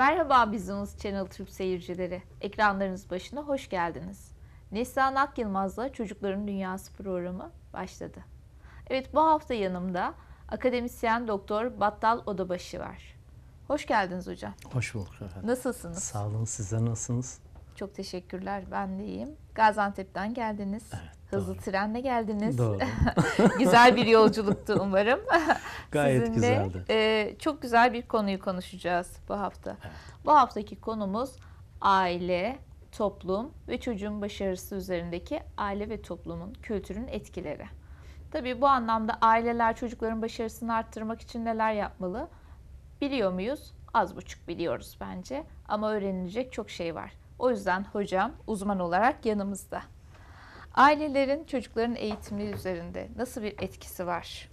Merhaba Business Channel Türk seyircileri. Ekranlarınız başında hoş geldiniz. Neslihan Akyılmaz'la Çocukların Dünyası programı başladı. Evet bu hafta yanımda akademisyen doktor Battal Odabaşı var. Hoş geldiniz hocam. Hoş bulduk efendim. Nasılsınız? Sağ olun. Size nasılsınız? Çok teşekkürler. Ben de iyiyim. Gaziantep'ten geldiniz. Evet, Hızlı doğru. trenle geldiniz. Doğru. güzel bir yolculuktu umarım. Gayet Sizinle, güzeldi. E, çok güzel bir konuyu konuşacağız bu hafta. Evet. Bu haftaki konumuz aile, toplum ve çocuğun başarısı üzerindeki aile ve toplumun kültürün etkileri. Tabii bu anlamda aileler çocukların başarısını arttırmak için neler yapmalı? Biliyor muyuz? Az buçuk biliyoruz bence ama öğrenilecek çok şey var. O yüzden hocam uzman olarak yanımızda. Ailelerin çocukların eğitimi üzerinde nasıl bir etkisi var?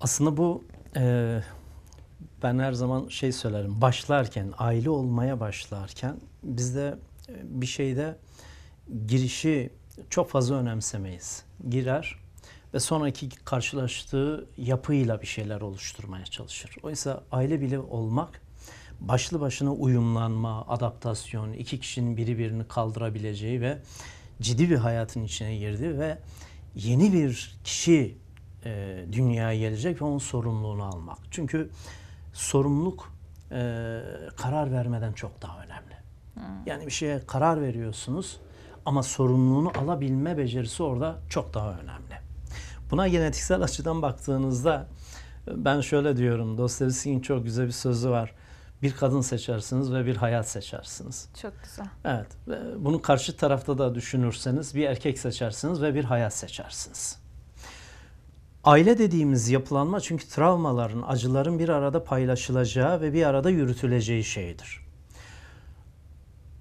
Aslında bu e, ben her zaman şey söylerim. Başlarken, aile olmaya başlarken bizde e, bir şeyde girişi çok fazla önemsemeyiz. Girer ve sonraki karşılaştığı yapıyla bir şeyler oluşturmaya çalışır. Oysa aile bile olmak başlı başına uyumlanma, adaptasyon, iki kişinin biri birini kaldırabileceği ve ciddi bir hayatın içine girdi ve yeni bir kişi e, dünyaya gelecek ve onun sorumluluğunu almak. Çünkü sorumluluk e, karar vermeden çok daha önemli. Hmm. Yani bir şeye karar veriyorsunuz ama sorumluluğunu alabilme becerisi orada çok daha önemli. Buna genetiksel açıdan baktığınızda ben şöyle diyorum. Dostoyevski'nin çok güzel bir sözü var bir kadın seçersiniz ve bir hayat seçersiniz. Çok güzel. Evet. Bunu karşı tarafta da düşünürseniz bir erkek seçersiniz ve bir hayat seçersiniz. Aile dediğimiz yapılanma çünkü travmaların, acıların bir arada paylaşılacağı ve bir arada yürütüleceği şeydir.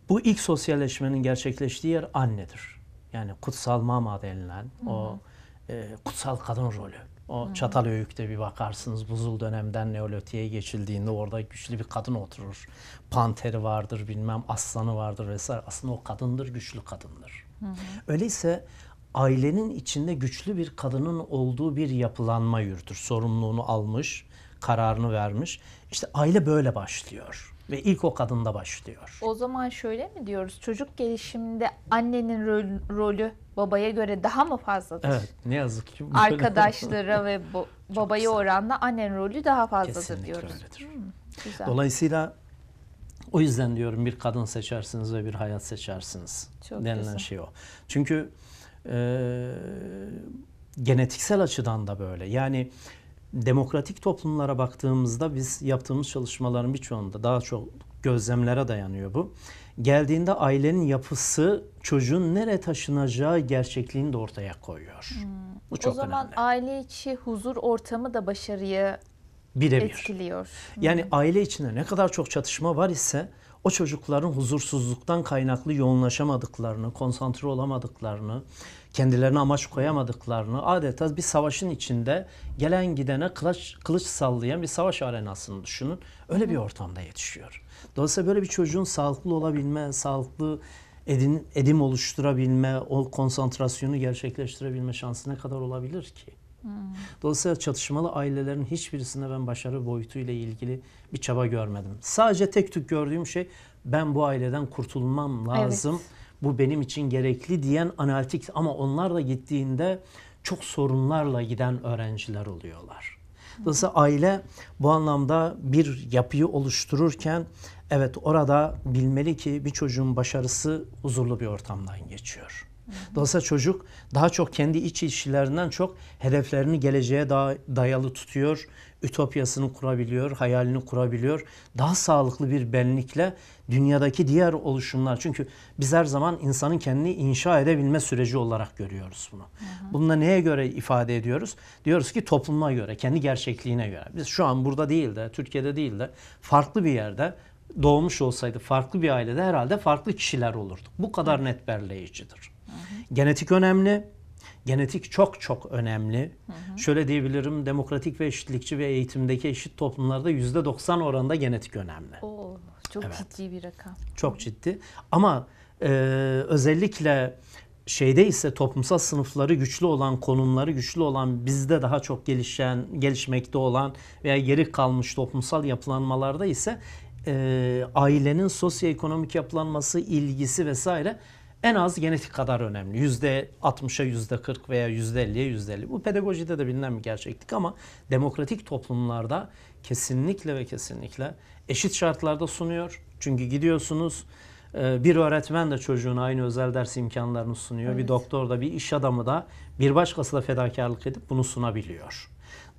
Bu ilk sosyalleşmenin gerçekleştiği yer annedir. Yani kutsal mama denilen Hı -hı. o e, kutsal kadın rolü. O hmm. Çatalhöyük'te bir bakarsınız buzul dönemden Neolitik'e geçildiğinde orada güçlü bir kadın oturur. Panteri vardır bilmem aslanı vardır vesaire. Aslında o kadındır güçlü kadındır. Hmm. Öyleyse ailenin içinde güçlü bir kadının olduğu bir yapılanma yürütür. Sorumluluğunu almış, kararını vermiş. İşte aile böyle başlıyor. Ve ilk o kadında başlıyor. O zaman şöyle mi diyoruz? Çocuk gelişiminde annenin rol, rolü babaya göre daha mı fazladır? Evet ne yazık ki. Arkadaşlara ve bo- babaya güzel. oranla annenin rolü daha fazladır Kesinlikle diyoruz. Öyledir. Hmm, güzel. Dolayısıyla o yüzden diyorum bir kadın seçersiniz ve bir hayat seçersiniz Çok denilen güzel. şey o. Çünkü e, genetiksel açıdan da böyle. Yani demokratik toplumlara baktığımızda biz yaptığımız çalışmaların birçoğunda daha çok gözlemlere dayanıyor bu. Geldiğinde ailenin yapısı çocuğun nereye taşınacağı gerçekliğini de ortaya koyuyor. Hmm. Bu çok O zaman önemli. aile içi huzur ortamı da başarıyı Birebir. etkiliyor. Yani hmm. aile içinde ne kadar çok çatışma var ise o çocukların huzursuzluktan kaynaklı yoğunlaşamadıklarını, konsantre olamadıklarını, kendilerine amaç koyamadıklarını adeta bir savaşın içinde gelen gidene kılıç, kılıç sallayan bir savaş arenasını düşünün. Öyle bir ortamda yetişiyor. Dolayısıyla böyle bir çocuğun sağlıklı olabilme, sağlıklı edin, edim oluşturabilme, o konsantrasyonu gerçekleştirebilme şansı ne kadar olabilir ki? Dolayısıyla çatışmalı ailelerin hiçbirisinde ben başarı boyutu ile ilgili bir çaba görmedim. Sadece tek tük gördüğüm şey ben bu aileden kurtulmam lazım. Evet bu benim için gerekli diyen analitik ama onlar da gittiğinde çok sorunlarla giden öğrenciler oluyorlar. Dolayısıyla aile bu anlamda bir yapıyı oluştururken evet orada bilmeli ki bir çocuğun başarısı huzurlu bir ortamdan geçiyor. Dolayısıyla çocuk daha çok kendi iç işlerinden çok hedeflerini geleceğe dayalı tutuyor ütopyasını kurabiliyor, hayalini kurabiliyor. Daha sağlıklı bir benlikle dünyadaki diğer oluşumlar. Çünkü biz her zaman insanın kendini inşa edebilme süreci olarak görüyoruz bunu. Hı hı. Bununla neye göre ifade ediyoruz? Diyoruz ki topluma göre, kendi gerçekliğine göre. Biz şu an burada değil de, Türkiye'de değil de farklı bir yerde doğmuş olsaydı farklı bir ailede herhalde farklı kişiler olurduk. Bu kadar net belirleyicidir. Hı hı. Genetik önemli genetik çok çok önemli. Hı hı. Şöyle diyebilirim demokratik ve eşitlikçi ve eğitimdeki eşit toplumlarda yüzde 90 oranında genetik önemli. Oo, çok evet. ciddi bir rakam. Çok ciddi ama e, özellikle şeyde ise toplumsal sınıfları güçlü olan, konumları güçlü olan, bizde daha çok gelişen, gelişmekte olan veya geri kalmış toplumsal yapılanmalarda ise e, ailenin sosyoekonomik yapılanması, ilgisi vesaire en az genetik kadar önemli. yüzde %60'a %40 veya yüzde %50'ye %50. Bu pedagojide de bilinen bir gerçeklik ama demokratik toplumlarda kesinlikle ve kesinlikle eşit şartlarda sunuyor. Çünkü gidiyorsunuz e, bir öğretmen de çocuğuna aynı özel ders imkanlarını sunuyor. Evet. Bir doktor da bir iş adamı da bir başkası da fedakarlık edip bunu sunabiliyor.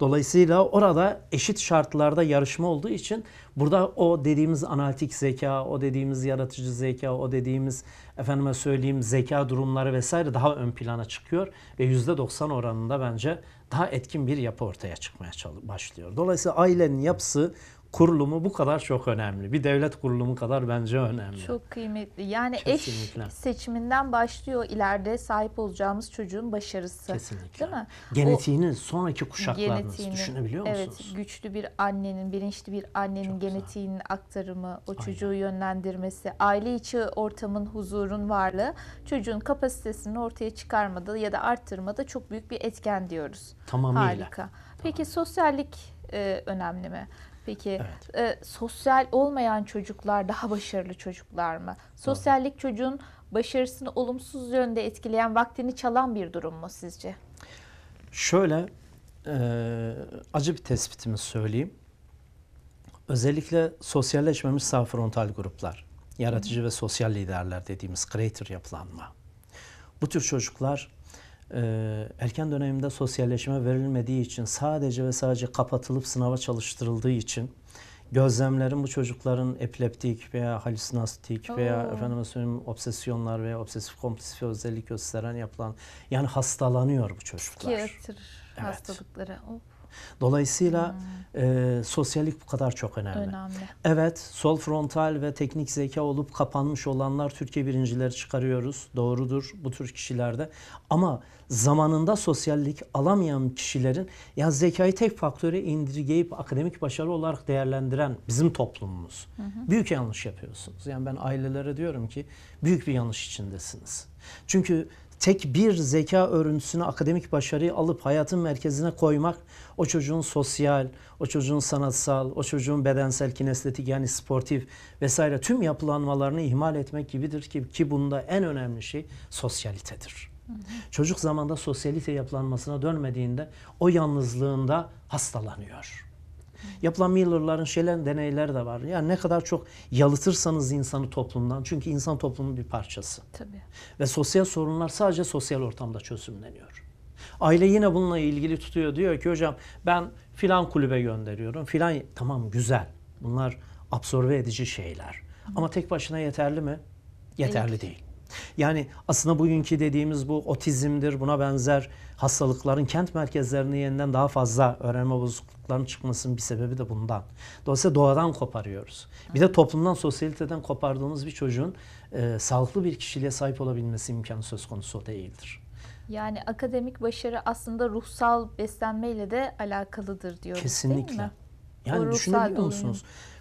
Dolayısıyla orada eşit şartlarda yarışma olduğu için burada o dediğimiz analitik zeka, o dediğimiz yaratıcı zeka, o dediğimiz efendime söyleyeyim zeka durumları vesaire daha ön plana çıkıyor ve yüzde %90 oranında bence daha etkin bir yapı ortaya çıkmaya başlıyor. Dolayısıyla ailenin yapısı kurulumu bu kadar çok önemli. Bir devlet kurulumu kadar bence önemli. Çok kıymetli. Yani Kesinlikle. eş seçiminden başlıyor ileride sahip olacağımız çocuğun başarısı. Kesinlikle. Değil mi? Genetiğini o, sonraki kuşaklarınız genetiğini, düşünebiliyor musunuz? Evet. Güçlü bir annenin, bilinçli bir annenin çok genetiğinin güzel. aktarımı, o çocuğu Aynen. yönlendirmesi, aile içi ortamın, huzurun varlığı çocuğun kapasitesini ortaya çıkarmada ya da arttırmada çok büyük bir etken diyoruz. Tamamıyla. Harika. Tamam. Peki sosyallik e, önemli mi? Peki evet. e, sosyal olmayan çocuklar daha başarılı çocuklar mı? Sosyallik Doğru. çocuğun başarısını olumsuz yönde etkileyen, vaktini çalan bir durum mu sizce? Şöyle e, acı bir tespitimi söyleyeyim. Özellikle sosyalleşmemiş sağ frontal gruplar, yaratıcı Hı. ve sosyal liderler dediğimiz creator yapılanma. Bu tür çocuklar ee, erken döneminde sosyalleşme verilmediği için sadece ve sadece kapatılıp sınava çalıştırıldığı için gözlemlerin bu çocukların epileptik veya halüsinatik veya efendime söyleyeyim obsesyonlar veya obsesif kompulsif özellik gösteren yapılan yani hastalanıyor bu çocuklar. Psikiyatr evet. hastalıkları. Of. Dolayısıyla hmm. e, sosyallik bu kadar çok önemli. önemli. Evet, sol frontal ve teknik zeka olup kapanmış olanlar Türkiye birincileri çıkarıyoruz. Doğrudur bu tür kişilerde. Ama zamanında sosyallik alamayan kişilerin ya zekayı tek faktöre indirgeyip akademik başarı olarak değerlendiren bizim toplumumuz. Hı hı. Büyük yanlış yapıyorsunuz. Yani ben ailelere diyorum ki büyük bir yanlış içindesiniz. Çünkü tek bir zeka örüntüsünü akademik başarıyı alıp hayatın merkezine koymak o çocuğun sosyal, o çocuğun sanatsal, o çocuğun bedensel, kinestetik yani sportif vesaire tüm yapılanmalarını ihmal etmek gibidir ki, ki bunda en önemli şey sosyalitedir. Çocuk zamanda sosyalite yapılanmasına dönmediğinde o yalnızlığında hastalanıyor. Yapılan Miller'ların şeyler, deneyler de var. Yani ne kadar çok yalıtırsanız insanı toplumdan. Çünkü insan toplumun bir parçası. Tabii. Ve sosyal sorunlar sadece sosyal ortamda çözümleniyor. Aile yine bununla ilgili tutuyor. Diyor ki hocam ben filan kulübe gönderiyorum. Filan tamam güzel. Bunlar absorbe edici şeyler. Hı. Ama tek başına yeterli mi? Yeterli değil. değil. Yani aslında bugünkü dediğimiz bu otizmdir, buna benzer hastalıkların kent merkezlerine yeniden daha fazla öğrenme bozukluklarının çıkmasının bir sebebi de bundan. Dolayısıyla doğadan koparıyoruz. Bir de toplumdan, sosyaliteden kopardığımız bir çocuğun e, sağlıklı bir kişiliğe sahip olabilmesi imkanı söz konusu değildir. Yani akademik başarı aslında ruhsal beslenmeyle de alakalıdır diyoruz Kesinlikle. değil mi? Yani o düşünebiliyor musunuz? Dolayı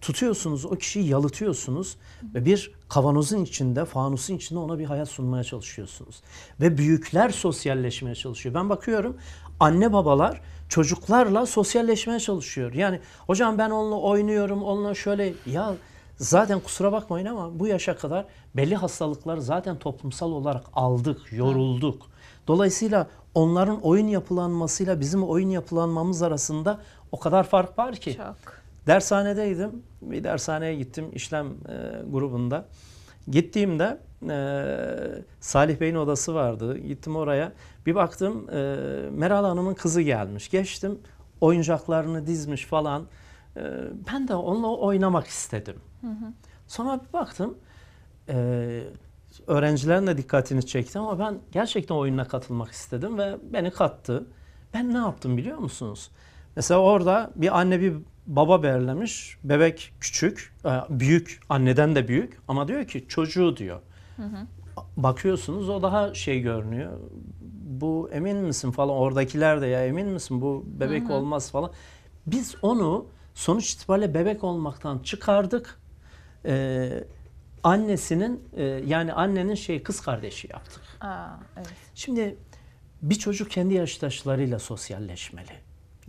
tutuyorsunuz o kişiyi yalıtıyorsunuz ve bir kavanozun içinde, fanusun içinde ona bir hayat sunmaya çalışıyorsunuz. Ve büyükler sosyalleşmeye çalışıyor. Ben bakıyorum anne babalar çocuklarla sosyalleşmeye çalışıyor. Yani hocam ben onunla oynuyorum, onunla şöyle ya zaten kusura bakmayın ama bu yaşa kadar belli hastalıkları zaten toplumsal olarak aldık, yorulduk. Dolayısıyla onların oyun yapılanmasıyla bizim oyun yapılanmamız arasında o kadar fark var ki. Çok. Dershanedeydim. Bir dershaneye gittim işlem e, grubunda. Gittiğimde e, Salih Bey'in odası vardı. Gittim oraya. Bir baktım e, Meral Hanım'ın kızı gelmiş. Geçtim oyuncaklarını dizmiş falan. E, ben de onunla oynamak istedim. Hı hı. Sonra bir baktım e, öğrencilerin de dikkatini çekti ama ben gerçekten oyununa katılmak istedim ve beni kattı. Ben ne yaptım biliyor musunuz? Mesela orada bir anne bir baba belirlemiş, bebek küçük, e, büyük, anneden de büyük ama diyor ki çocuğu diyor. Hı hı. Bakıyorsunuz o daha şey görünüyor. Bu emin misin falan oradakiler de ya emin misin bu bebek hı hı. olmaz falan. Biz onu sonuç itibariyle bebek olmaktan çıkardık. Ee, annesinin e, yani annenin şey kız kardeşi yaptık. Aa, evet. Şimdi bir çocuk kendi yaştaşlarıyla sosyalleşmeli.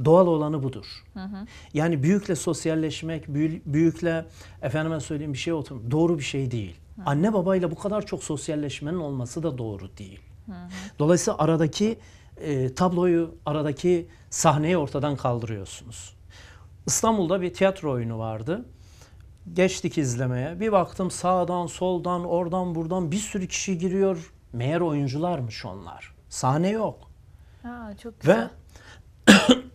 Doğal olanı budur. Hı hı. Yani büyükle sosyalleşmek, büyükle efendime söyleyeyim bir şey oturmak doğru bir şey değil. Hı. Anne babayla bu kadar çok sosyalleşmenin olması da doğru değil. Hı hı. Dolayısıyla aradaki e, tabloyu, aradaki sahneyi ortadan kaldırıyorsunuz. İstanbul'da bir tiyatro oyunu vardı. Geçtik izlemeye. Bir baktım sağdan, soldan, oradan, buradan bir sürü kişi giriyor. Meğer oyuncularmış onlar. Sahne yok. Ha, çok güzel. Ve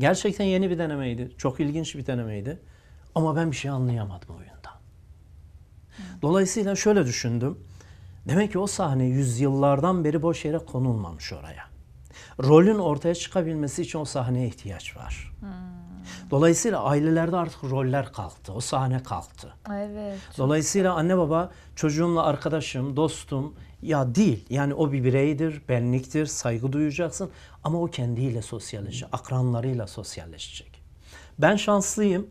Gerçekten yeni bir denemeydi. Çok ilginç bir denemeydi. Ama ben bir şey anlayamadım oyundan. Hmm. Dolayısıyla şöyle düşündüm. Demek ki o sahne yüzyıllardan beri boş yere konulmamış oraya. Rolün ortaya çıkabilmesi için o sahneye ihtiyaç var. Hmm. Dolayısıyla ailelerde artık roller kalktı. O sahne kalktı. Evet. Dolayısıyla anne baba çocuğumla arkadaşım, dostum, ya değil. Yani o bir bireydir, benliktir, saygı duyacaksın. Ama o kendiyle sosyalleşecek, akranlarıyla sosyalleşecek. Ben şanslıyım.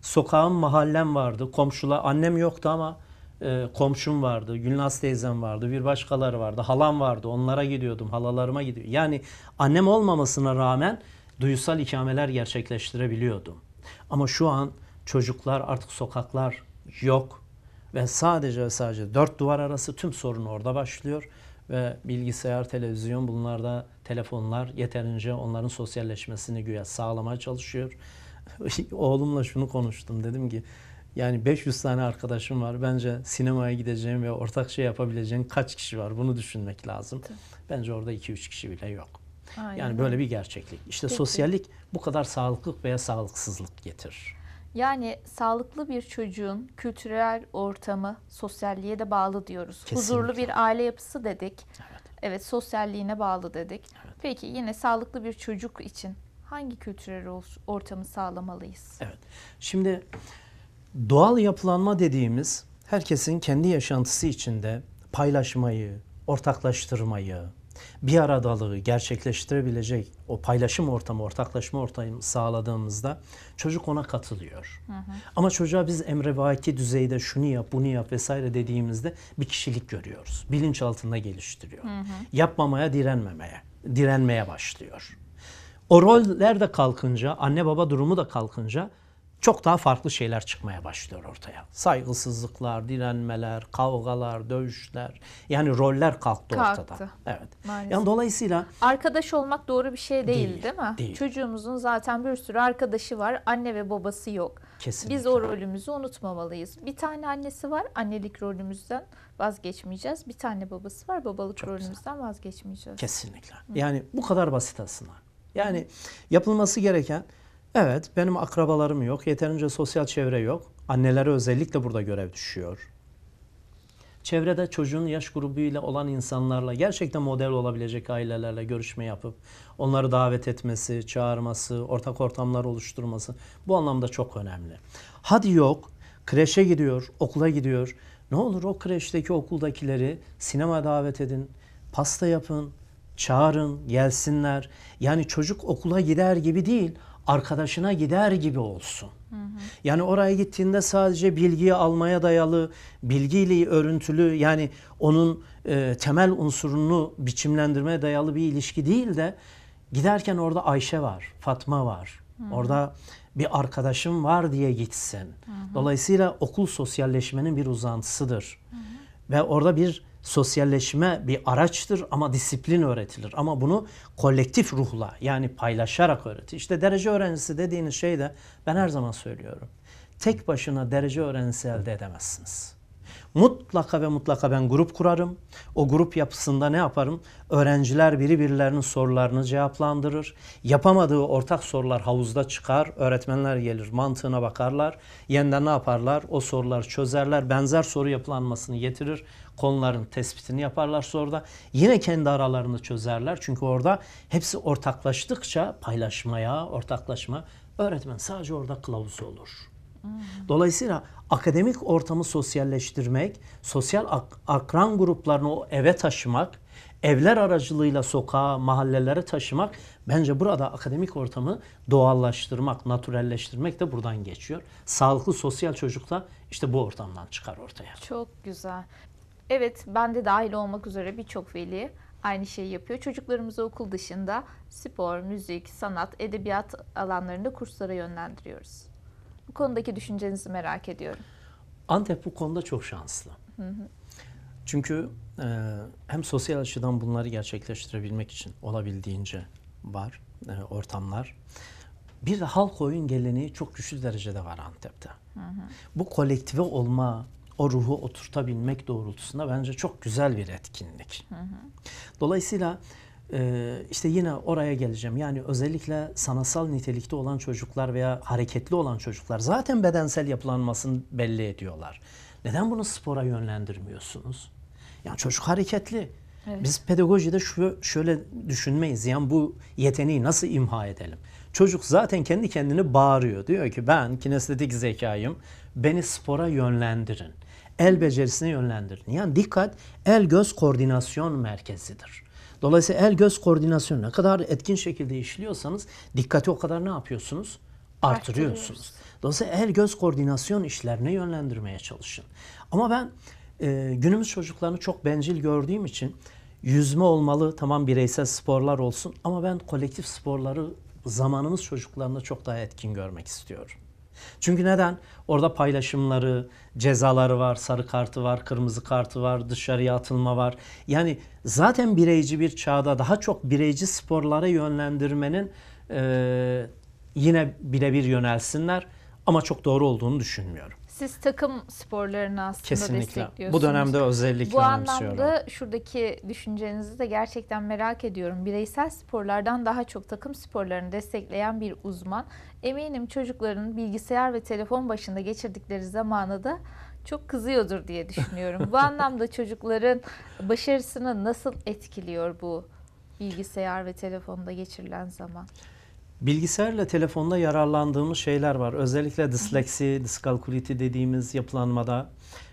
Sokağım, mahallem vardı. Komşular, annem yoktu ama e, komşum vardı, Gülnaz teyzem vardı, bir başkaları vardı, halam vardı. Onlara gidiyordum, halalarıma gidiyordum. Yani annem olmamasına rağmen duysal ikameler gerçekleştirebiliyordum. Ama şu an çocuklar artık sokaklar yok. Ve sadece ve sadece dört duvar arası tüm sorun orada başlıyor. Ve bilgisayar, televizyon bunlarda telefonlar yeterince onların sosyalleşmesini güya sağlamaya çalışıyor. Oğlumla şunu konuştum dedim ki yani 500 tane arkadaşım var. Bence sinemaya gideceğim ve ortak şey yapabileceğim kaç kişi var? Bunu düşünmek lazım. Tabii. Bence orada 2-3 kişi bile yok. Aynen. Yani böyle bir gerçeklik. İşte Peki. sosyallik bu kadar sağlıklık veya sağlıksızlık getirir. Yani sağlıklı bir çocuğun kültürel ortamı sosyalliğe de bağlı diyoruz. Kesinlikle. Huzurlu bir aile yapısı dedik. Evet. Evet sosyalliğine bağlı dedik. Evet. Peki yine sağlıklı bir çocuk için hangi kültürel ortamı sağlamalıyız? Evet. Şimdi doğal yapılanma dediğimiz herkesin kendi yaşantısı içinde paylaşmayı, ortaklaştırmayı, bir aradalığı gerçekleştirebilecek o paylaşım ortamı, ortaklaşma ortamı sağladığımızda çocuk ona katılıyor. Hı hı. Ama çocuğa biz emrevaki düzeyde şunu yap, bunu yap vesaire dediğimizde bir kişilik görüyoruz. Bilinç altında geliştiriyor. Hı hı. Yapmamaya direnmemeye, direnmeye başlıyor. O roller de kalkınca, anne baba durumu da kalkınca çok daha farklı şeyler çıkmaya başlıyor ortaya. Saygısızlıklar, direnmeler, kavgalar, dövüşler. Yani roller kalktı, kalktı. ortada. Evet. Maalesef. Yani dolayısıyla arkadaş olmak doğru bir şey değil, değil, değil mi? Değil. Çocuğumuzun zaten bir sürü arkadaşı var. Anne ve babası yok. Kesinlikle. Biz o rolümüzü unutmamalıyız. Bir tane annesi var. Annelik rolümüzden vazgeçmeyeceğiz. Bir tane babası var. Babalık Çok rolümüzden güzel. vazgeçmeyeceğiz. Kesinlikle. Hı. Yani bu kadar basit aslında. Yani yapılması gereken Evet, benim akrabalarım yok, yeterince sosyal çevre yok. Annelere özellikle burada görev düşüyor. Çevrede çocuğun yaş grubu ile olan insanlarla, gerçekten model olabilecek ailelerle görüşme yapıp onları davet etmesi, çağırması, ortak ortamlar oluşturması bu anlamda çok önemli. Hadi yok, kreşe gidiyor, okula gidiyor. Ne olur o kreşteki okuldakileri sinema davet edin, pasta yapın, çağırın, gelsinler. Yani çocuk okula gider gibi değil arkadaşına gider gibi olsun. Hı hı. Yani oraya gittiğinde sadece bilgiyi almaya dayalı, bilgiyle örüntülü yani onun e, temel unsurunu biçimlendirmeye dayalı bir ilişki değil de giderken orada Ayşe var, Fatma var. Hı Orada bir arkadaşım var diye gitsin. Hı hı. Dolayısıyla okul sosyalleşmenin bir uzantısıdır. Hı hı. Ve orada bir sosyalleşme bir araçtır ama disiplin öğretilir. Ama bunu kolektif ruhla yani paylaşarak öğretir. İşte derece öğrencisi dediğiniz şey de ben her zaman söylüyorum. Tek başına derece öğrencisi elde edemezsiniz. Mutlaka ve mutlaka ben grup kurarım. O grup yapısında ne yaparım? Öğrenciler biri birilerinin sorularını cevaplandırır. Yapamadığı ortak sorular havuzda çıkar. Öğretmenler gelir mantığına bakarlar. Yeniden ne yaparlar? O soruları çözerler. Benzer soru yapılanmasını getirir konuların tespitini yaparlar sonra yine kendi aralarını çözerler. Çünkü orada hepsi ortaklaştıkça paylaşmaya, ortaklaşma öğretmen sadece orada kılavuzu olur. Hmm. Dolayısıyla akademik ortamı sosyalleştirmek, sosyal ak- akran gruplarını o eve taşımak, evler aracılığıyla sokağa, mahallelere taşımak bence burada akademik ortamı doğallaştırmak, natürelleştirmek de buradan geçiyor. Sağlıklı sosyal çocuk da işte bu ortamdan çıkar ortaya. Çok güzel. Evet, ben de dahil olmak üzere birçok veli aynı şeyi yapıyor. Çocuklarımızı okul dışında spor, müzik, sanat, edebiyat alanlarında kurslara yönlendiriyoruz. Bu konudaki düşüncenizi merak ediyorum. Antep bu konuda çok şanslı. Hı hı. Çünkü e, hem sosyal açıdan bunları gerçekleştirebilmek için olabildiğince var e, ortamlar. Bir de halk oyun geleneği çok güçlü derecede var Antep'te. Hı hı. Bu kolektive olma o ruhu oturtabilmek doğrultusunda bence çok güzel bir etkinlik. Hı hı. Dolayısıyla e, işte yine oraya geleceğim. Yani özellikle sanatsal nitelikte olan çocuklar veya hareketli olan çocuklar zaten bedensel yapılanmasını belli ediyorlar. Neden bunu spora yönlendirmiyorsunuz? Yani çocuk hareketli. Evet. Biz pedagojide şu, şöyle düşünmeyiz. Yani bu yeteneği nasıl imha edelim? Çocuk zaten kendi kendini bağırıyor. Diyor ki ben kinestetik zekayım. Beni spora yönlendirin el becerisine yönlendirin. Yani dikkat el göz koordinasyon merkezidir. Dolayısıyla el göz koordinasyonu ne kadar etkin şekilde işliyorsanız dikkati o kadar ne yapıyorsunuz? Artırıyorsunuz. Dolayısıyla el göz koordinasyon işlerine yönlendirmeye çalışın. Ama ben e, günümüz çocuklarını çok bencil gördüğüm için yüzme olmalı tamam bireysel sporlar olsun ama ben kolektif sporları zamanımız çocuklarında çok daha etkin görmek istiyorum. Çünkü neden? Orada paylaşımları, cezaları var, sarı kartı var, kırmızı kartı var, dışarıya atılma var. Yani zaten bireyci bir çağda daha çok bireyci sporlara yönlendirmenin e, yine birebir yönelsinler ama çok doğru olduğunu düşünmüyorum siz takım sporlarını aslında Kesinlikle. destekliyorsunuz. Bu dönemde özellikle Bu anlamda şuradaki düşüncenizi de gerçekten merak ediyorum. Bireysel sporlardan daha çok takım sporlarını destekleyen bir uzman. Eminim çocukların bilgisayar ve telefon başında geçirdikleri zamanı da çok kızıyordur diye düşünüyorum. bu anlamda çocukların başarısını nasıl etkiliyor bu bilgisayar ve telefonda geçirilen zaman? Bilgisayarla telefonda yararlandığımız şeyler var. Özellikle disleksi, diskalkuliti dediğimiz yapılanmada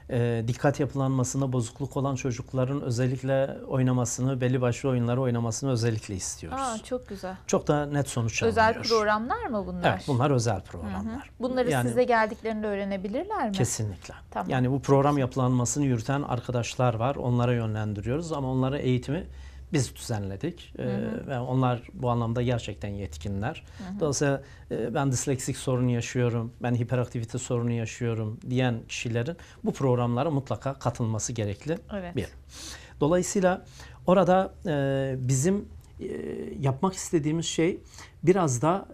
e, dikkat yapılanmasına bozukluk olan çocukların özellikle oynamasını, belli başlı oyunları oynamasını özellikle istiyoruz. Aa, çok güzel. Çok da net sonuç alıyoruz. Özel programlar mı bunlar? Evet bunlar özel programlar. Hı hı. Bunları yani, size geldiklerinde öğrenebilirler mi? Kesinlikle. Tamam. Yani bu program yapılanmasını yürüten arkadaşlar var. Onlara yönlendiriyoruz ama onlara eğitimi biz düzenledik. Hı hı. Ee, ve onlar bu anlamda gerçekten yetkinler. Hı hı. Dolayısıyla e, ben disleksik sorunu yaşıyorum, ben hiperaktivite sorunu yaşıyorum diyen kişilerin bu programlara mutlaka katılması gerekli. Evet. Bir. Dolayısıyla orada e, bizim e, yapmak istediğimiz şey biraz da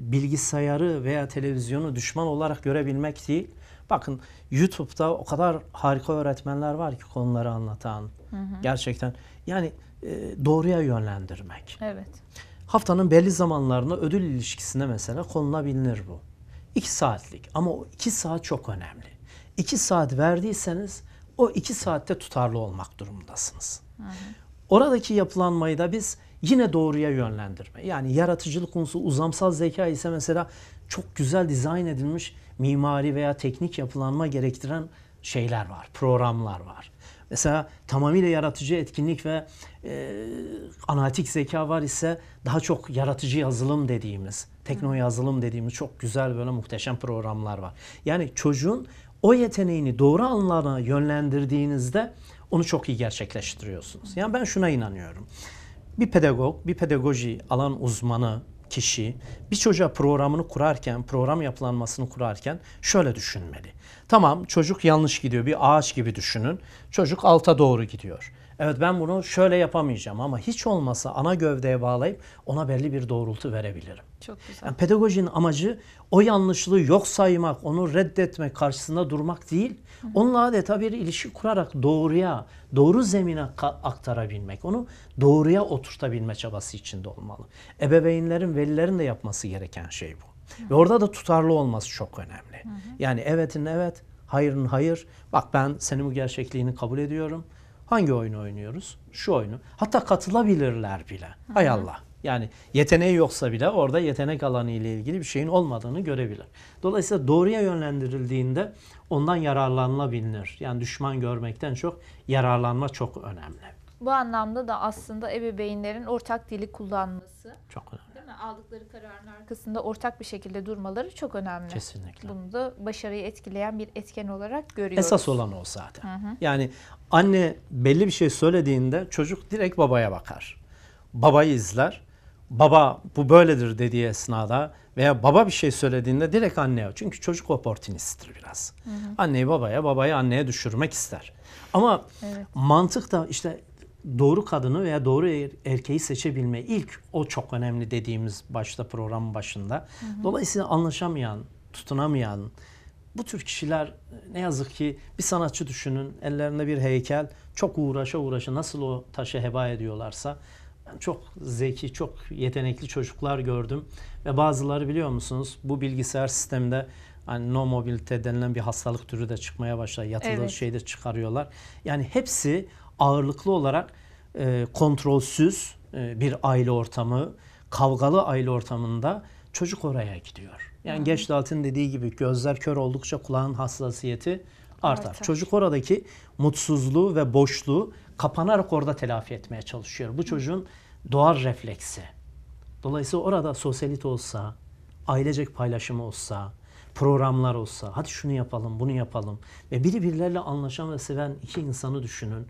bilgisayarı veya televizyonu düşman olarak görebilmek değil. Bakın YouTube'da o kadar harika öğretmenler var ki konuları anlatan. Hı hı. Gerçekten yani e, doğruya yönlendirmek. Evet. Haftanın belli zamanlarına ödül ilişkisine mesela konulabilir bu. İki saatlik ama o iki saat çok önemli. İki saat verdiyseniz o iki saatte tutarlı olmak durumundasınız. Hı Oradaki yapılanmayı da biz yine doğruya yönlendirme. Yani yaratıcılık unsuru uzamsal zeka ise mesela çok güzel dizayn edilmiş mimari veya teknik yapılanma gerektiren şeyler var, programlar var. Mesela tamamıyla yaratıcı etkinlik ve e, analitik zeka var ise daha çok yaratıcı yazılım dediğimiz, tekno yazılım dediğimiz çok güzel böyle muhteşem programlar var. Yani çocuğun o yeteneğini doğru alanlara yönlendirdiğinizde onu çok iyi gerçekleştiriyorsunuz. Yani ben şuna inanıyorum. Bir pedagog, bir pedagoji alan uzmanı kişi bir çocuğa programını kurarken, program yapılanmasını kurarken şöyle düşünmeli. Tamam çocuk yanlış gidiyor bir ağaç gibi düşünün. Çocuk alta doğru gidiyor. Evet ben bunu şöyle yapamayacağım ama hiç olmasa ana gövdeye bağlayıp ona belli bir doğrultu verebilirim. Çok güzel. Yani pedagojinin amacı o yanlışlığı yok saymak, onu reddetmek, karşısında durmak değil. Onunla adeta bir ilişki kurarak doğruya, doğru zemine aktarabilmek, onu doğruya oturtabilme çabası içinde olmalı. Ebeveynlerin, velilerin de yapması gereken şey bu. Ve orada da tutarlı olması çok önemli. Yani evetin evet, hayırın hayır. Bak ben senin bu gerçekliğini kabul ediyorum. Hangi oyunu oynuyoruz? Şu oyunu. Hatta katılabilirler bile. Hay Allah. Yani yeteneği yoksa bile orada yetenek alanı ile ilgili bir şeyin olmadığını görebilir. Dolayısıyla doğruya yönlendirildiğinde ondan yararlanılabilir. Yani düşman görmekten çok yararlanma çok önemli. Bu anlamda da aslında ebeveynlerin ortak dili kullanması çok önemli. Değil mi? Aldıkları kararın arkasında ortak bir şekilde durmaları çok önemli. Kesinlikle. Bunu da başarıyı etkileyen bir etken olarak görüyoruz. Esas olan o zaten. Hı hı. Yani anne belli bir şey söylediğinde çocuk direkt babaya bakar. Babayı izler baba bu böyledir dediği esnada veya baba bir şey söylediğinde direkt anneye. Çünkü çocuk oportunisttir biraz. Hı hı. Anneyi babaya, babayı anneye düşürmek ister. Ama evet. mantık da işte doğru kadını veya doğru er-, erkeği seçebilme ilk o çok önemli dediğimiz başta programın başında. Hı hı. Dolayısıyla anlaşamayan, tutunamayan bu tür kişiler e, ne yazık ki bir sanatçı düşünün ellerinde bir heykel çok uğraşa uğraşa nasıl o taşı heba ediyorlarsa çok zeki, çok yetenekli çocuklar gördüm ve bazıları biliyor musunuz bu bilgisayar sisteminde hani no mobilite denilen bir hastalık türü de çıkmaya başladı. Yatılı evet. şeyde çıkarıyorlar. Yani hepsi ağırlıklı olarak e, kontrolsüz e, bir aile ortamı, kavgalı aile ortamında çocuk oraya gidiyor. Yani hmm. Geçdalt'ın dediği gibi gözler kör oldukça kulağın hassasiyeti artar. artar. Çocuk oradaki mutsuzluğu ve boşluğu kapanarak orada telafi etmeye çalışıyor. Bu çocuğun doğal refleksi. Dolayısıyla orada sosyalite olsa, ailecek paylaşımı olsa, programlar olsa, hadi şunu yapalım, bunu yapalım ve birbirlerle anlaşan ve seven iki insanı düşünün.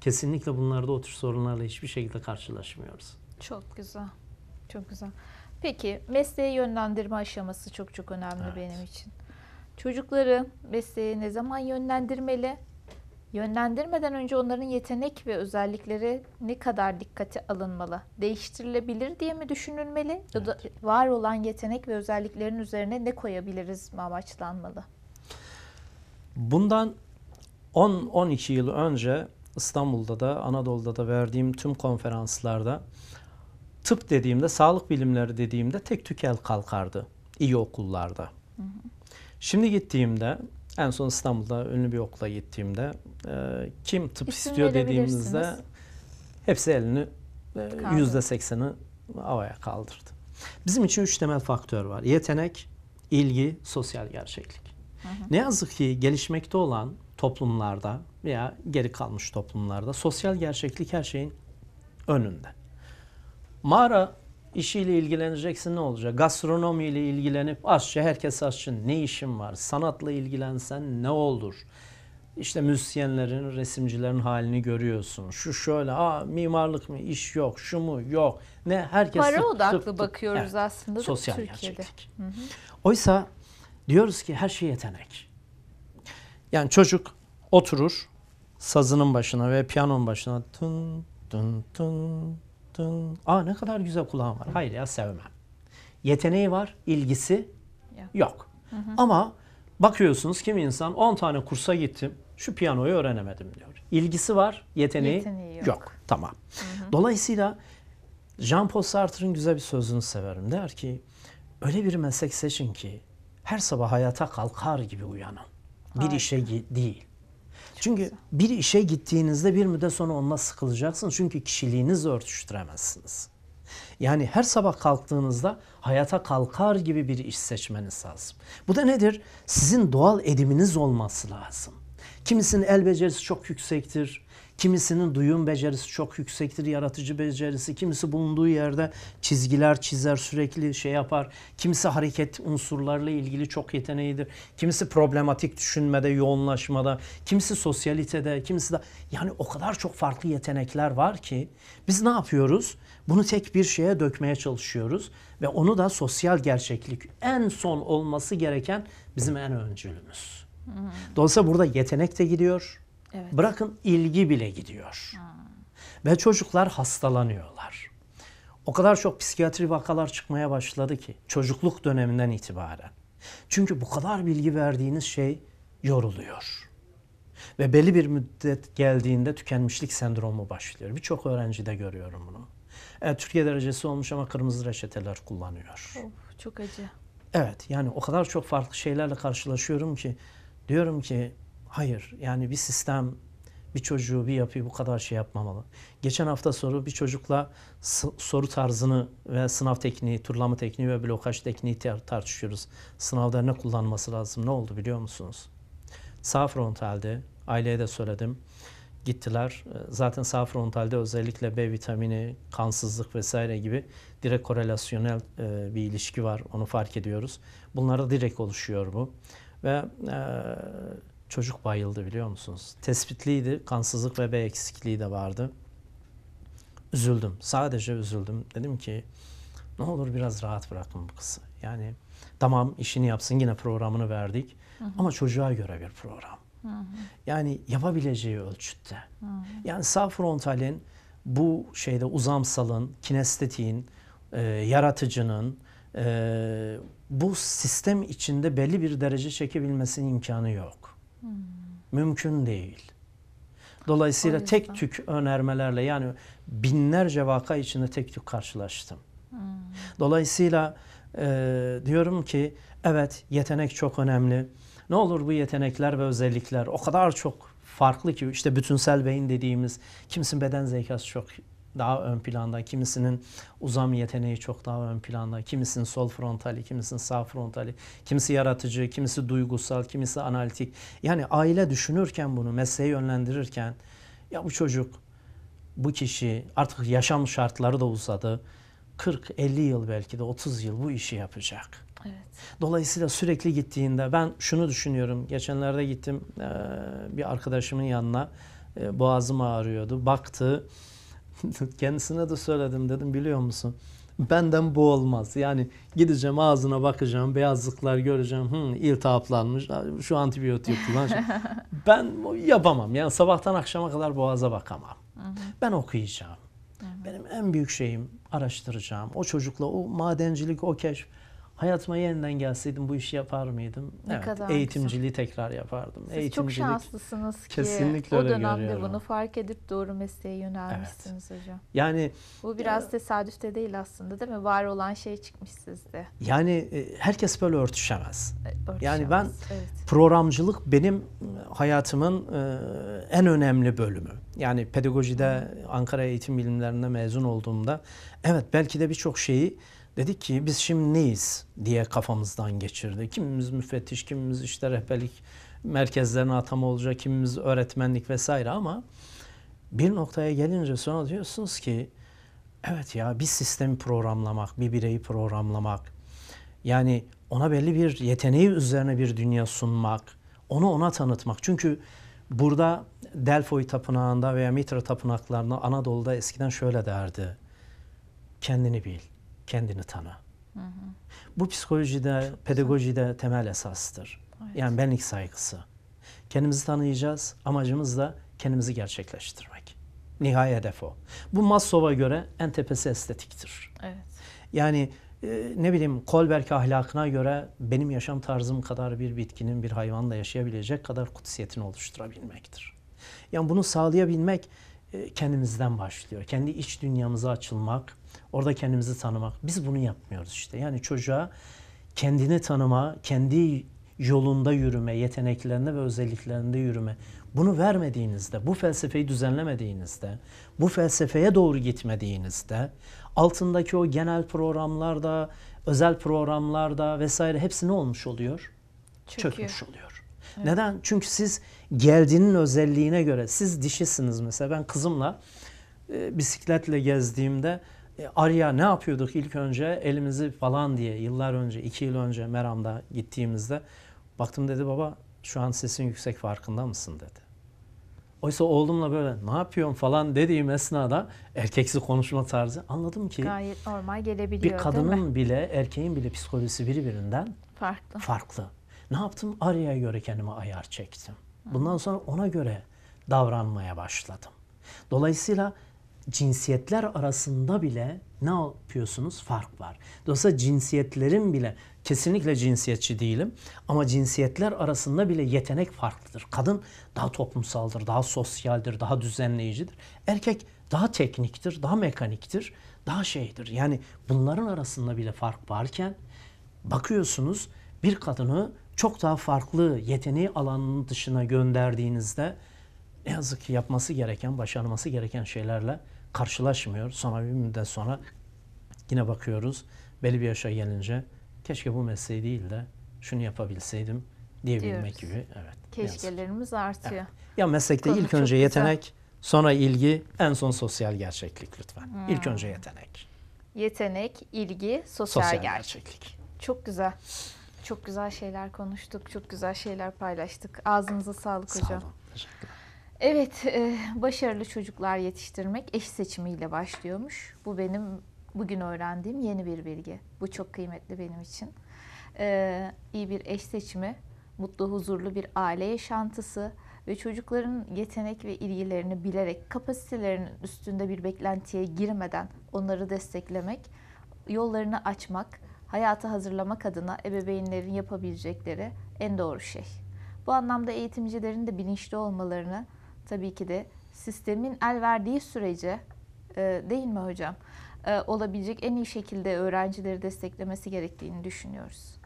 Kesinlikle bunlarda otur sorunlarla hiçbir şekilde karşılaşmıyoruz. Çok güzel. Çok güzel. Peki mesleğe yönlendirme aşaması çok çok önemli evet. benim için. Çocukları mesleğe ne zaman yönlendirmeli? Yönlendirmeden önce onların yetenek ve özellikleri ne kadar dikkate alınmalı? Değiştirilebilir diye mi düşünülmeli? Evet. Ya da var olan yetenek ve özelliklerin üzerine ne koyabiliriz mi amaçlanmalı? Bundan 10-12 yıl önce İstanbul'da da Anadolu'da da verdiğim tüm konferanslarda tıp dediğimde, sağlık bilimleri dediğimde tek tükel kalkardı iyi okullarda. Hı hı. Şimdi gittiğimde en son İstanbul'da ünlü bir okula gittiğimde e, kim tıp İsim istiyor dediğimizde hepsi elini e, yüzde sekseni havaya kaldırdı. Bizim için üç temel faktör var. Yetenek, ilgi, sosyal gerçeklik. Hı hı. Ne yazık ki gelişmekte olan toplumlarda veya geri kalmış toplumlarda sosyal gerçeklik her şeyin önünde. Mağara işiyle ilgileneceksin ne olacak? Gastronomiyle ilgilenip aşçı herkes aşçı ne işin var? Sanatla ilgilensen ne olur? İşte müzisyenlerin, resimcilerin halini görüyorsun. Şu şöyle, aa mimarlık mı, iş yok, şu mu, yok. Ne herkes Para tık, odaklı tık, tık, bakıyoruz evet, aslında sosyal Türkiye'de. gerçeklik. Hı hı. Oysa diyoruz ki her şey yetenek. Yani çocuk oturur sazının başına ve piyanonun başına tın tın tın yaptın. Aa ne kadar güzel kulağım var. Hayır ya sevmem. Yeteneği var, ilgisi yok. yok. Hı hı. Ama bakıyorsunuz kim insan 10 tane kursa gittim, şu piyanoyu öğrenemedim diyor. İlgisi var, yeteneği, yeteneği yok. yok. Tamam. Hı hı. Dolayısıyla Jean-Paul Sartre'ın güzel bir sözünü severim. Der ki, öyle bir meslek seçin ki her sabah hayata kalkar gibi uyanın. Bir işe değil. Çünkü bir işe gittiğinizde bir müddet sonra onunla sıkılacaksınız. Çünkü kişiliğinizi örtüştüremezsiniz. Yani her sabah kalktığınızda hayata kalkar gibi bir iş seçmeniz lazım. Bu da nedir? Sizin doğal ediminiz olması lazım. Kimisinin el becerisi çok yüksektir. Kimisinin duyum becerisi çok yüksektir, yaratıcı becerisi. Kimisi bulunduğu yerde çizgiler çizer, sürekli şey yapar. Kimisi hareket unsurlarla ilgili çok yeteneğidir. Kimisi problematik düşünmede, yoğunlaşmada. Kimisi sosyalitede, kimisi de... Yani o kadar çok farklı yetenekler var ki biz ne yapıyoruz? Bunu tek bir şeye dökmeye çalışıyoruz ve onu da sosyal gerçeklik en son olması gereken bizim en öncülümüz. Dolayısıyla burada yetenek de gidiyor, Evet. Bırakın ilgi bile gidiyor. Hmm. Ve çocuklar hastalanıyorlar. O kadar çok psikiyatri vakalar çıkmaya başladı ki çocukluk döneminden itibaren. Çünkü bu kadar bilgi verdiğiniz şey yoruluyor. Ve belli bir müddet geldiğinde tükenmişlik sendromu başlıyor. Birçok de görüyorum bunu. E, Türkiye derecesi olmuş ama kırmızı reçeteler kullanıyor. Of, çok acı. Evet yani o kadar çok farklı şeylerle karşılaşıyorum ki diyorum ki Hayır. Yani bir sistem bir çocuğu, bir yapıyı bu kadar şey yapmamalı. Geçen hafta soru bir çocukla soru tarzını ve sınav tekniği, turlama tekniği ve blokaj tekniği tar tartışıyoruz. Sınavda ne kullanması lazım? Ne oldu biliyor musunuz? Sağ frontalde, aileye de söyledim. Gittiler. Ee, zaten sağ frontalde özellikle B vitamini, kansızlık vesaire gibi direkt korelasyonel e, bir ilişki var. Onu fark ediyoruz. Bunlara direkt oluşuyor bu. Ve e, Çocuk bayıldı biliyor musunuz? Tespitliydi. Kansızlık ve B eksikliği de vardı. Üzüldüm. Sadece üzüldüm. Dedim ki ne olur biraz rahat bırakın bu kızı. Yani tamam işini yapsın yine programını verdik. Hı hı. Ama çocuğa göre bir program. Hı hı. Yani yapabileceği ölçütte. Hı Yani sağ frontalin bu şeyde uzamsalın, kinestetiğin, e, yaratıcının e, bu sistem içinde belli bir derece çekebilmesinin imkanı yok. Mümkün değil. Dolayısıyla tek tük önermelerle yani binlerce vaka içinde tek tük karşılaştım. Hmm. Dolayısıyla e, diyorum ki evet yetenek çok önemli. Ne olur bu yetenekler ve özellikler o kadar çok farklı ki işte bütünsel beyin dediğimiz kimsin beden zekası çok daha ön planda, kimisinin uzam yeteneği çok daha ön planda, kimisinin sol frontali, kimisinin sağ frontali, kimisi yaratıcı, kimisi duygusal, kimisi analitik. Yani aile düşünürken bunu, mesleği yönlendirirken ya bu çocuk, bu kişi artık yaşam şartları da uzadı. 40-50 yıl belki de 30 yıl bu işi yapacak. Evet. Dolayısıyla sürekli gittiğinde ben şunu düşünüyorum. Geçenlerde gittim bir arkadaşımın yanına. Boğazım ağrıyordu. Baktı Kendisine de söyledim dedim biliyor musun? Benden bu olmaz. Yani gideceğim ağzına bakacağım, beyazlıklar göreceğim. Hı, iltihaplanmış. Şu antibiyotik kullan. ben yapamam. Yani sabahtan akşama kadar boğaza bakamam. ben okuyacağım. Benim en büyük şeyim araştıracağım. O çocukla o madencilik, o keşf. Hayatıma yeniden gelseydim bu işi yapar mıydım? Ne evet, kadar eğitimciliği güzel. tekrar yapardım. Siz Eğitimcilik, çok şanslısınız ki kesinlikle o dönemde görüyorum. bunu fark edip doğru mesleğe yönelmişsiniz evet. hocam. Yani bu biraz ya, e, tesadüfte değil aslında değil mi? Var olan şey çıkmış sizde. Yani e, herkes böyle örtüşemez. E, örtüşemez. Yani ben evet. programcılık benim hayatımın en önemli bölümü. Yani pedagojide hmm. Ankara Eğitim Bilimleri'nde mezun olduğumda evet belki de birçok şeyi Dedik ki biz şimdi neyiz diye kafamızdan geçirdi. Kimimiz müfettiş, kimimiz işte rehberlik merkezlerine atam olacak, kimimiz öğretmenlik vesaire ama bir noktaya gelince sonra diyorsunuz ki evet ya bir sistemi programlamak, bir bireyi programlamak, yani ona belli bir yeteneği üzerine bir dünya sunmak, onu ona tanıtmak. Çünkü burada Delfoy Tapınağı'nda veya Mitra Tapınakları'nda Anadolu'da eskiden şöyle derdi. Kendini bil kendini tanı. Hı hı. Bu psikolojide, Çok pedagojide güzel. temel esastır. Evet. Yani benlik saygısı. Kendimizi tanıyacağız. Amacımız da kendimizi gerçekleştirmek. Nihai hedef o. Bu Maslow'a göre en tepesi estetiktir. Evet. Yani e, ne bileyim Kolberg ahlakına göre benim yaşam tarzım kadar bir bitkinin bir hayvanla yaşayabilecek kadar kutsiyetini oluşturabilmektir. Yani bunu sağlayabilmek e, kendimizden başlıyor. Kendi iç dünyamıza açılmak, Orada kendimizi tanımak. Biz bunu yapmıyoruz işte. Yani çocuğa kendini tanıma, kendi yolunda yürüme, yeteneklerinde ve özelliklerinde yürüme. Bunu vermediğinizde, bu felsefeyi düzenlemediğinizde, bu felsefeye doğru gitmediğinizde, altındaki o genel programlarda, özel programlarda vesaire hepsi ne olmuş oluyor? Çünkü... Çökmüş oluyor. Evet. Neden? Çünkü siz geldiğinin özelliğine göre, siz dişisiniz mesela ben kızımla e, bisikletle gezdiğimde e, Arya ne yapıyorduk ilk önce elimizi falan diye yıllar önce, iki yıl önce Meram'da gittiğimizde baktım dedi baba şu an sesin yüksek farkında mısın dedi. Oysa oğlumla böyle ne yapıyorsun falan dediğim esnada erkeksi konuşma tarzı anladım ki gayet normal gelebiliyor. Bir kadının bile erkeğin bile psikolojisi birbirinden farklı. Farklı. Ne yaptım? Arya'ya göre kendime ayar çektim. Bundan sonra ona göre davranmaya başladım. Dolayısıyla cinsiyetler arasında bile ne yapıyorsunuz? Fark var. Dolayısıyla cinsiyetlerin bile kesinlikle cinsiyetçi değilim ama cinsiyetler arasında bile yetenek farklıdır. Kadın daha toplumsaldır, daha sosyaldir, daha düzenleyicidir. Erkek daha tekniktir, daha mekaniktir, daha şeydir. Yani bunların arasında bile fark varken bakıyorsunuz bir kadını çok daha farklı yeteneği alanının dışına gönderdiğinizde ne yazık ki yapması gereken, başarması gereken şeylerle karşılaşmıyor. Sonra bir müddet sonra yine bakıyoruz belli bir yaşa gelince keşke bu mesleği değil de şunu yapabilseydim diyebilmek Diyoruz. gibi. Evet. Keşkelerimiz artıyor. Evet. Ya meslekte Konu ilk önce yetenek, sonra ilgi, en son sosyal gerçeklik lütfen. Hmm. İlk önce yetenek. Yetenek, ilgi, sosyal, sosyal gerçeklik. gerçeklik. Çok güzel. Çok güzel şeyler konuştuk, çok güzel şeyler paylaştık. Ağzınıza sağlık Sağ hocam. Sağ olun. Teşekkürler. Evet, e, başarılı çocuklar yetiştirmek eş seçimiyle başlıyormuş. Bu benim bugün öğrendiğim yeni bir bilgi. Bu çok kıymetli benim için. E, iyi bir eş seçimi, mutlu, huzurlu bir aile yaşantısı ve çocukların yetenek ve ilgilerini bilerek kapasitelerinin üstünde bir beklentiye girmeden onları desteklemek, yollarını açmak, hayatı hazırlamak adına ebeveynlerin yapabilecekleri en doğru şey. Bu anlamda eğitimcilerin de bilinçli olmalarını tabii ki de sistemin el verdiği sürece e, değil mi hocam? E, olabilecek en iyi şekilde öğrencileri desteklemesi gerektiğini düşünüyoruz.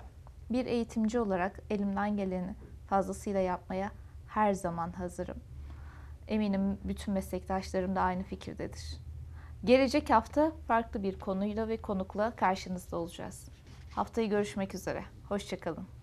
Bir eğitimci olarak elimden geleni fazlasıyla yapmaya her zaman hazırım. Eminim bütün meslektaşlarım da aynı fikirdedir. Gelecek hafta farklı bir konuyla ve konukla karşınızda olacağız. Haftayı görüşmek üzere. Hoşçakalın.